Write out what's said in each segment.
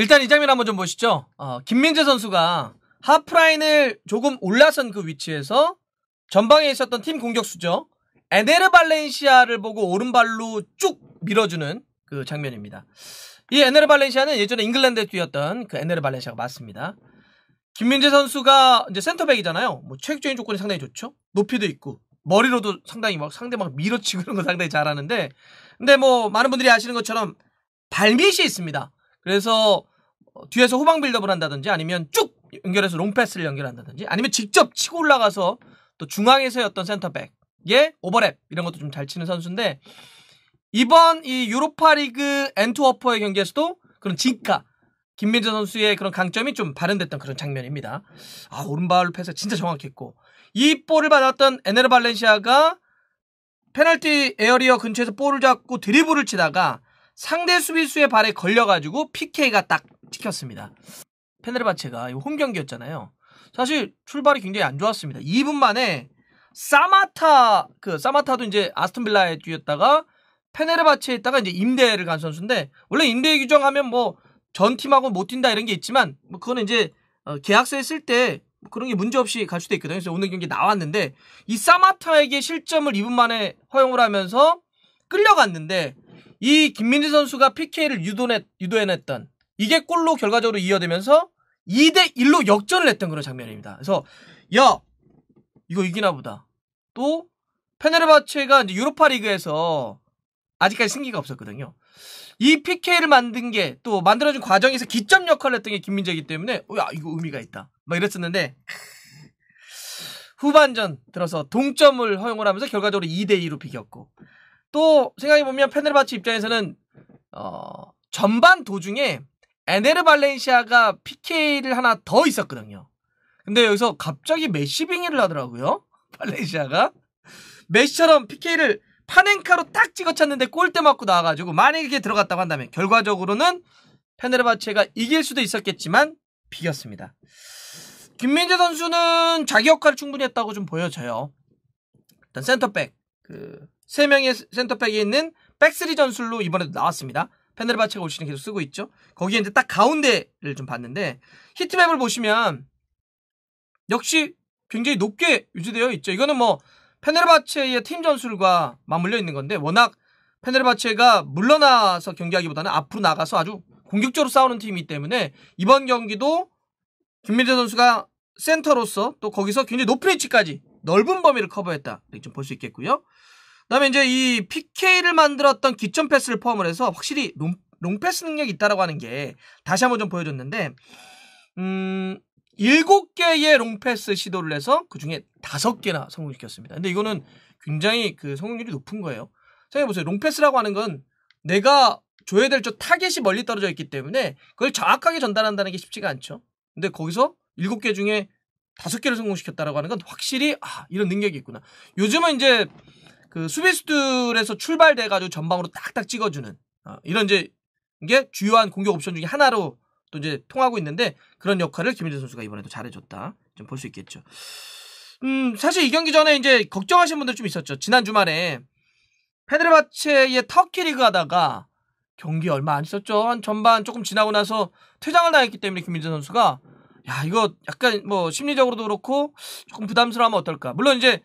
일단 이 장면 한번 좀 보시죠. 어, 김민재 선수가 하프라인을 조금 올라선 그 위치에서 전방에 있었던 팀 공격수죠. 에네르 발렌시아를 보고 오른발로 쭉 밀어주는 그 장면입니다. 이 에네르 발렌시아는 예전에 잉글랜드에 뛰었던 그 에네르 발렌시아가 맞습니다. 김민재 선수가 이제 센터백이잖아요. 뭐 체육적인 조건이 상당히 좋죠. 높이도 있고 머리로도 상당히 막 상대 막 밀어치고 이런 거 상당히 잘하는데 근데 뭐 많은 분들이 아시는 것처럼 발밑이 있습니다. 그래서 어, 뒤에서 후방 빌드업을 한다든지 아니면 쭉 연결해서 롱패스를 연결한다든지 아니면 직접 치고 올라가서 또 중앙에서의 어떤 센터백의 오버랩 이런 것도 좀 잘 치는 선수인데 이번 이 유로파리그 엔트워퍼의 경기에서도 그런 진가 김민재 선수의 그런 강점이 좀 발현됐던 그런 장면입니다. 아 오른발로 패스 진짜 정확했고 이 볼을 받았던 에네르 발렌시아가 페널티 에어리어 근처에서 볼을 잡고 드리블을 치다가 상대 수비수의 발에 걸려가지고 PK가 딱 찍혔습니다. 페네르바체가 홈 경기였잖아요. 사실 출발이 굉장히 안 좋았습니다. 2분 만에 사마타 그 사마타도 이제 아스톤 빌라에 뛰었다가 페네르바체에 있다가 이제 임대를 간 선수인데 원래 임대 규정하면 뭐 전 팀하고 못 뛴다 이런 게 있지만 뭐 그거는 이제 어, 계약서에 쓸 때 그런 게 문제 없이 갈 수도 있거든요. 그래서 오늘 경기 나왔는데 이 사마타에게 실점을 2분 만에 허용을 하면서 끌려갔는데 이김민지 선수가 PK를 유도 유도해냈던 이게 골로 결과적으로 이어되면서 2대 1로 역전을 했던 그런 장면입니다. 그래서 야 이거 이기나 보다. 또 페네르바체가 이제 유로파 리그에서 아직까지 승기가 없었거든요. 이 PK를 만든 게 또 만들어진 과정에서 기점 역할을 했던 게 김민재이기 때문에 어, 야 이거 의미가 있다. 막 이랬었는데 후반전 들어서 동점을 허용을 하면서 결과적으로 2대 2로 비겼고 또 생각해 보면 페네르바체 입장에서는 어 전반 도중에 에네르 발렌시아가 PK를 하나 더 있었거든요. 근데 여기서 갑자기 메시 빙의를 하더라고요. 발렌시아가 메시처럼 PK를 파넨카로 딱 찍어쳤는데 골대 맞고 나와가지고 만약에 이게 들어갔다고 한다면 결과적으로는 페네르바체가 이길 수도 있었겠지만 비겼습니다. 김민재 선수는 자기 역할을 충분히 했다고 좀 보여져요. 일단 센터백 그 세 명의 센터백에 있는 백스리 전술로 이번에도 나왔습니다. 페네바체가올 시즌 계속 쓰고 있죠. 거기에 이제 딱 가운데를 좀 봤는데 히트맵을 보시면 역시 굉장히 높게 유지되어 있죠. 이거는 뭐 페네르바체의 팀 전술과 맞물려 있는 건데 워낙 페네르바체가 물러나서 경기하기보다는 앞으로 나가서 아주 공격적으로 싸우는 팀이기 때문에 이번 경기도 김민재 선수가 센터로서 또 거기서 굉장히 높은 위치까지 넓은 범위를 커버했다. 이렇게 좀 볼 수 있겠고요. 그다음에 이제 이 PK를 만들었던 기점 패스를 포함을 해서 확실히 롱, 롱 패스 능력이 있다라고 하는 게 다시 한번 좀 보여줬는데 음 7개의 롱패스 시도를 해서 그중에 5개나 성공시켰습니다. 근데 이거는 굉장히 그 성공률이 높은 거예요. 생각해보세요. 롱패스라고 하는 건 내가 줘야 될 저 타겟이 멀리 떨어져 있기 때문에 그걸 정확하게 전달한다는 게 쉽지가 않죠. 근데 거기서 7개 중에 5개를 성공시켰다라고 하는 건 확실히 아, 이런 능력이 있구나. 요즘은 이제 그 수비수들에서 출발돼가지고 전방으로 딱딱 찍어주는 어, 이런 이제 이게 주요한 공격 옵션 중에 하나로 또 이제 통하고 있는데 그런 역할을 김민재 선수가 이번에도 잘해줬다 좀 볼 수 있겠죠. 음 사실 이 경기 전에 이제 걱정하신 분들 좀 있었죠. 지난 주말에 페드레바체의 터키 리그 하다가 경기 얼마 안 있었죠. 한 전반 조금 지나고 나서 퇴장을 당했기 때문에 김민재 선수가 야 이거 약간 뭐 심리적으로도 그렇고 조금 부담스러우면 어떨까. 물론 이제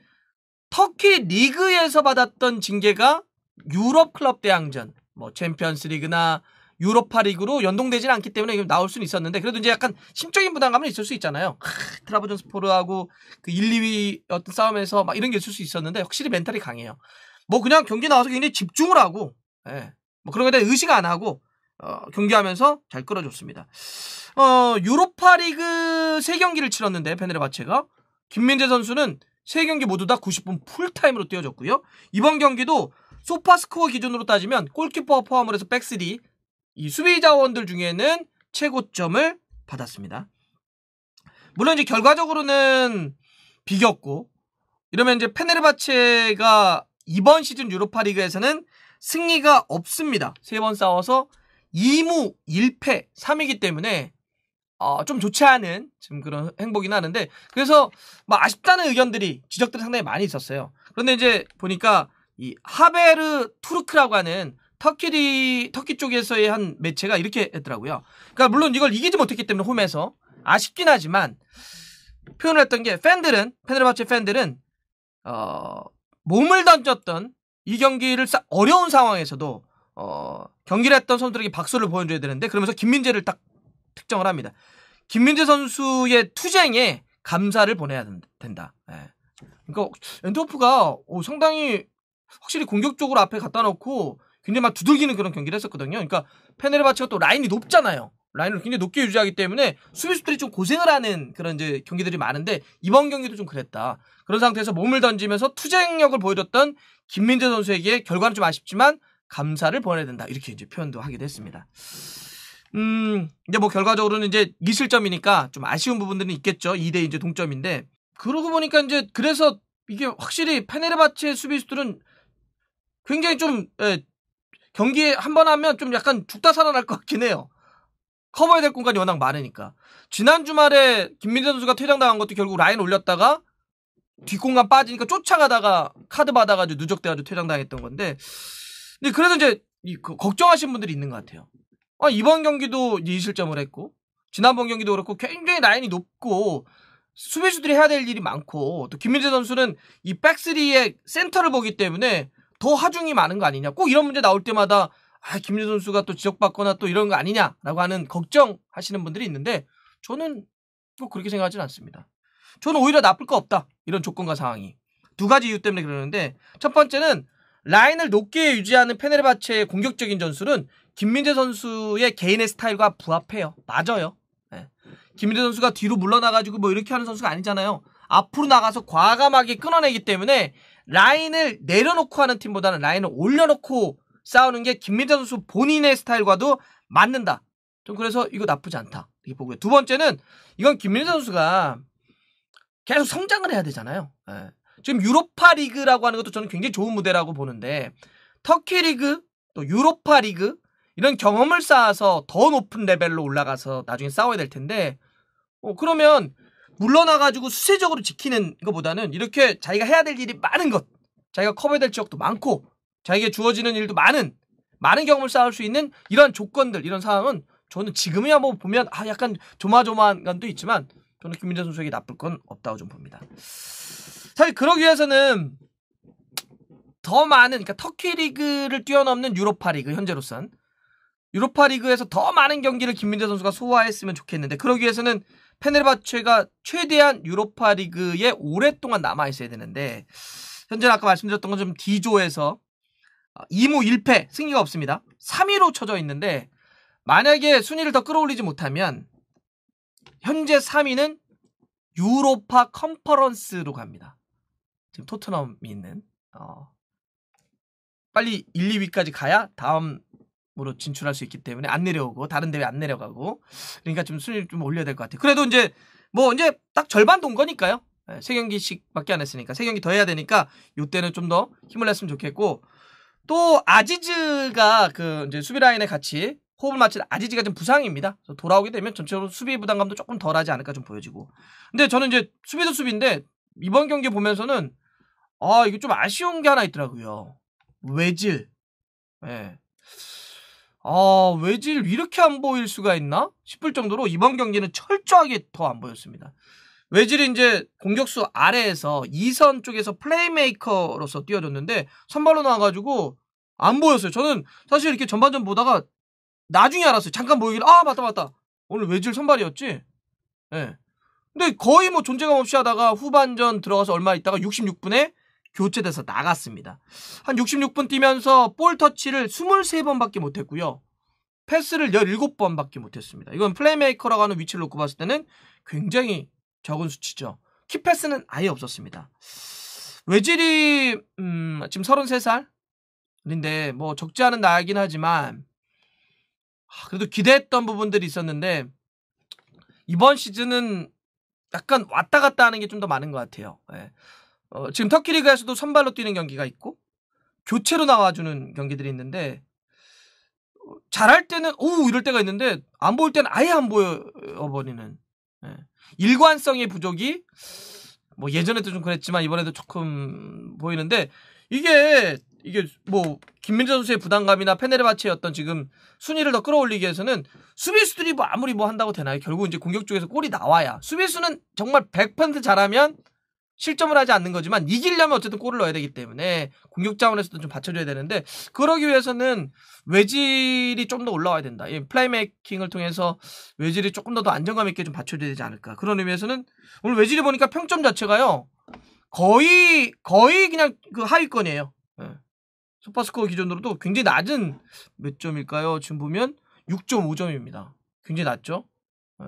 터키 리그에서 받았던 징계가 유럽 클럽 대항전, 뭐 챔피언스 리그나 유로파 리그로 연동되진 않기 때문에 나올 수는 있었는데 그래도 이제 약간 심적인 부담감은 있을 수 있잖아요. 트라브존 스포르하고 그 1, 2위 어떤 싸움에서 막 이런 게 있을 수 있었는데 확실히 멘탈이 강해요. 뭐 그냥 경기 나와서 굉장히 집중을 하고 예. 뭐 그런 거에 대해 의식 안 하고 어, 경기하면서 잘 끌어줬습니다. 어, 유로파 리그 3경기를 치렀는데 페네르바체가 김민재 선수는 세 경기 모두 다 90분 풀타임으로 뛰어졌고요. 이번 경기도 소파스코어 기준으로 따지면 골키퍼 포함을 해서 백스리 이 수비 자원들 중에는 최고점을 받았습니다. 물론 이제 결과적으로는 비겼고 이러면 이제 페네르바체가 이번 시즌 유로파리그에서는 승리가 없습니다. 세 번 싸워서 2무 1패 3이기 때문에 어, 좀 좋지 않은 지금 그런 행복이긴 하는데 그래서 막 아쉽다는 의견들이 지적들이 상당히 많이 있었어요. 그런데 이제 보니까 이 하베르 투르크라고 하는 터키리 터키 쪽에서의 한 매체가 이렇게 했더라고요. 그러니까 물론 이걸 이기지 못했기 때문에 홈에서 아쉽긴 하지만 표현을 했던 게 팬들은 페네르바체 팬들은 어, 몸을 던졌던 이 경기를 어려운 상황에서도 어, 경기를 했던 선수들에게 박수를 보여줘야 되는데 그러면서 김민재를 딱 특정을 합니다. 김민재 선수의 투쟁에 감사를 보내야 된다. 예. 그러니까 엔터프가 어, 상당히 확실히 공격적으로 앞에 갖다 놓고 굉장히 막 두들기는 그런 경기를 했었거든요. 그러니까 페네르바치가또 라인이 높잖아요. 라인을 굉장히 높게 유지하기 때문에 수비수들이 좀 고생을 하는 그런 이제 경기들이 많은데 이번 경기도 좀 그랬다. 그런 상태에서 몸을 던지면서 투쟁력을 보여줬던 김민재 선수에게 결과는 좀 아쉽지만 감사를 보내야 된다. 이렇게 이제 표현도 하기도 했습니다. 음, 이제 뭐 결과적으로는 이제 미실점이니까 좀 아쉬운 부분들은 있겠죠. 2대 이제 동점인데. 그러고 보니까 이제 그래서 이게 확실히 페네르바체 수비수들은 굉장히 좀 예, 경기에 한 번 하면 좀 약간 죽다 살아날 것 같긴 해요. 커버해야 될 공간이 워낙 많으니까. 지난 주말에 김민재 선수가 퇴장당한 것도 결국 라인 올렸다가 뒷공간 빠지니까 쫓아가다가 카드 받아가지고 누적돼가지고 퇴장당했던 건데. 근데 그래서 이제 걱정하시는 분들이 있는 것 같아요. 아, 이번 경기도 2실점을 했고 지난번 경기도 그렇고 굉장히 라인이 높고 수비수들이 해야 될 일이 많고 또 김민재 선수는 이 백스리의 센터를 보기 때문에 더 하중이 많은 거 아니냐. 꼭 이런 문제 나올 때마다 아, 김민재 선수가 또 지적받거나 또 이런 거 아니냐라고 하는 걱정하시는 분들이 있는데 저는 꼭 뭐 그렇게 생각하지는 않습니다. 저는 오히려 나쁠 거 없다. 이런 조건과 상황이. 두 가지 이유 때문에 그러는데 첫 번째는 라인을 높게 유지하는 페네르바체의 공격적인 전술은 김민재 선수의 개인의 스타일과 부합해요. 맞아요. 네. 김민재 선수가 뒤로 물러나가지고 뭐 이렇게 하는 선수가 아니잖아요. 앞으로 나가서 과감하게 끊어내기 때문에 라인을 내려놓고 하는 팀보다는 라인을 올려놓고 싸우는 게 김민재 선수 본인의 스타일과도 맞는다. 좀 그래서 이거 나쁘지 않다. 이렇게 보고요. 두 번째는 이건 김민재 선수가 계속 성장을 해야 되잖아요. 네. 지금 유로파 리그라고 하는 것도 저는 굉장히 좋은 무대라고 보는데 터키 리그 또 유로파 리그 이런 경험을 쌓아서 더 높은 레벨로 올라가서 나중에 싸워야 될 텐데 어, 그러면 물러나가지고 수세적으로 지키는 것보다는 이렇게 자기가 해야 될 일이 많은 것 자기가 커버야 될 지역도 많고 자기가 주어지는 일도 많은 많은 경험을 쌓을 수 있는 이런 조건들 이런 상황은 저는 지금이야 뭐 보면 아 약간 조마조마한 건도 있지만 저는 김민재 선수에게 나쁠 건 없다고 좀 봅니다. 사실 그러기 위해서는 더 많은 그러니까 터키 리그를 뛰어넘는 유로파 리그 현재로선 유로파 리그에서 더 많은 경기를 김민재 선수가 소화했으면 좋겠는데 그러기 위해서는 페네르바체가 최대한 유로파 리그에 오랫동안 남아 있어야 되는데 현재 아까 말씀드렸던 건 좀 D조에서 2무 아, 1패 승리가 없습니다. 3위로 쳐져 있는데 만약에 순위를 더 끌어올리지 못하면 현재 3위는 유로파 컨퍼런스로 갑니다. 지금 토트넘이 있는 어. 빨리 1, 2위까지 가야 다음 으로 진출할 수 있기 때문에 안 내려오고 다른 대회 안 내려가고 그러니까 좀 순위 좀 올려야 될 것 같아요. 그래도 이제 뭐 이제 딱 절반 돈 거니까요. 예, 세 경기씩밖에 안 했으니까 세 경기 더 해야 되니까 이때는좀 더 힘을 냈으면 좋겠고 또 아지즈가 그 이제 수비 라인에 같이 호흡을 맞힌 아지즈가 좀 부상입니다. 돌아오게 되면 전체적으로 수비 부담감도 조금 덜하지 않을까 좀 보여지고. 근데 저는 이제 수비도 수비인데 이번 경기 보면서는 아 이게 좀 아쉬운 게 하나 있더라고요. 외질. 예. 네. 아, 외질 이렇게 안 보일 수가 있나? 싶을 정도로 이번 경기는 철저하게 더 안 보였습니다. 외질이 이제 공격수 아래에서 2선 쪽에서 플레이메이커로서 뛰어줬는데 선발로 나와가지고 안 보였어요. 저는 사실 이렇게 전반전 보다가 나중에 알았어요. 잠깐 보이길래 아 맞다 맞다 오늘 외질 선발이었지. 예. 네. 근데 거의 뭐 존재감 없이 하다가 후반전 들어가서 얼마 있다가 66분에 교체돼서 나갔습니다. 한 66분 뛰면서 볼 터치를 23번밖에 못했고요. 패스를 17번밖에 못했습니다. 이건 플레이메이커라고 하는 위치를 놓고 봤을 때는 굉장히 적은 수치죠. 키패스는 아예 없었습니다. 외질이 음, 지금 33살인데 뭐 적지 않은 나이긴 하지만 아, 그래도 기대했던 부분들이 있었는데 이번 시즌은 약간 왔다 갔다 하는 게 좀 더 많은 것 같아요. 예. 어, 지금 터키 리그에서도 선발로 뛰는 경기가 있고 교체로 나와주는 경기들이 있는데 어, 잘할 때는 오 이럴 때가 있는데 안 보일 때는 아예 안 보여버리는 예. 일관성의 부족이 뭐 예전에도 좀 그랬지만 이번에도 조금 보이는데 이게 이게 뭐 김민재 선수의 부담감이나 페네르바치의 어떤 지금 순위를 더 끌어올리기 위해서는 수비수들이 뭐 아무리 뭐 한다고 되나요? 결국 이제 공격 쪽에서 골이 나와야 수비수는 정말 100% 잘하면 실점을 하지 않는 거지만 이기려면 어쨌든 골을 넣어야 되기 때문에 공격 자원에서도 좀 받쳐줘야 되는데 그러기 위해서는 외질이 좀 더 올라와야 된다. 예, 플라이메이킹을 통해서 외질이 조금 더, 더 안정감 있게 좀 받쳐줘야 되지 않을까. 그런 의미에서는 오늘 외질이 보니까 평점 자체가요. 거의 거의 그냥 그 하위권이에요. 예. 소파스코어 기준으로도 굉장히 낮은 몇 점일까요? 지금 보면 6.5점입니다. 굉장히 낮죠? 예.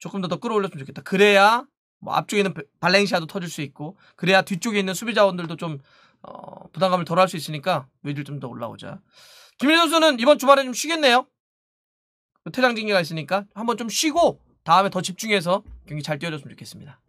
조금 더 더 끌어올렸으면 좋겠다. 그래야 뭐 앞쪽에 있는 발렌시아도 터질 수 있고 그래야 뒤쪽에 있는 수비 자원들도 좀 어, 부담감을 덜 할 수 있으니까 외질 좀더 올라오자. 김민재 선수는 이번 주말에 좀 쉬겠네요. 그 퇴장 징계가 있으니까 한번 좀 쉬고 다음에 더 집중해서 경기 잘 뛰어줬으면 좋겠습니다.